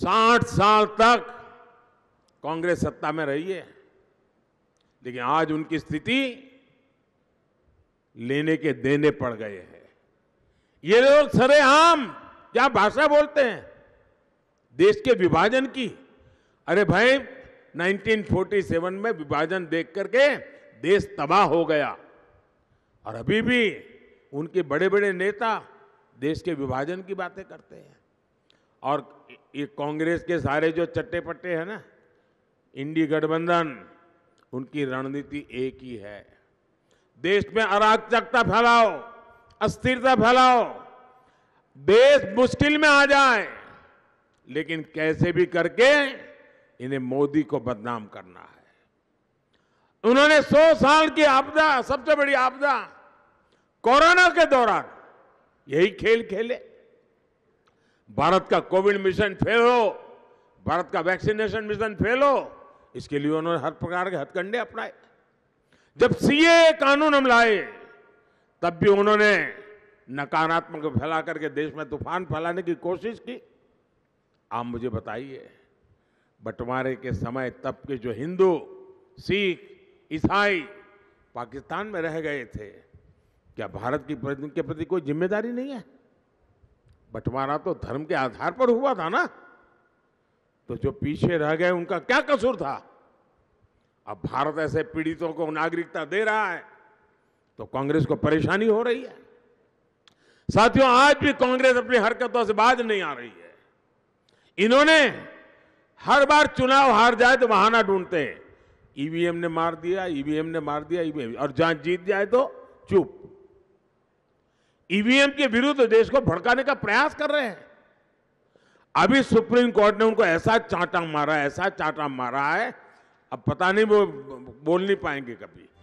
साठ साल तक कांग्रेस सत्ता में रही है लेकिन आज उनकी स्थिति लेने के देने पड़ गए हैं ये लोग सरेआम क्या भाषा बोलते हैं देश के विभाजन की अरे भाई 1947 में विभाजन देख करके देश तबाह हो गया और अभी भी उनके बड़े बड़े नेता देश के विभाजन की बातें करते हैं और ये कांग्रेस के सारे जो चट्टे पट्टे हैं ना इंडी गठबंधन उनकी रणनीति एक ही है देश में अराजकता फैलाओ अस्थिरता फैलाओ देश मुश्किल में आ जाए लेकिन कैसे भी करके इन्हें मोदी को बदनाम करना है उन्होंने 100 साल की आपदा सबसे बड़ी आपदा कोरोना के दौरान यही खेल खेले भारत का कोविड मिशन फेल हो भारत का वैक्सीनेशन मिशन फेल हो इसके लिए उन्होंने हर प्रकार के हथकंडे अपनाए जब सीए कानून हम लाए तब भी उन्होंने नकारात्मक फैला करके देश में तूफान फैलाने की कोशिश की आप मुझे बताइए बंटवारे के समय तब के जो हिंदू सिख ईसाई पाकिस्तान में रह गए थे क्या भारत की के प्रति कोई जिम्मेदारी नहीं है बंटवारा तो धर्म के आधार पर हुआ था ना तो जो पीछे रह गए उनका क्या कसूर था अब भारत ऐसे पीड़ितों को नागरिकता दे रहा है तो कांग्रेस को परेशानी हो रही है साथियों आज भी कांग्रेस अपनी हरकतों से बाज नहीं आ रही है इन्होंने हर बार चुनाव हार जाए तो बहाना ढूंढते हैं ईवीएम e ने मार दिया ईवीएम e ने मार दिया ईवीएम e और जहां जीत जाए तो चुप ईवीएम के विरुद्ध देश को भड़काने का प्रयास कर रहे हैं अभी सुप्रीम कोर्ट ने उनको ऐसा चाटा मारा ऐसा चाटा मारा है अब पता नहीं वो बोल नहीं पाएंगे कभी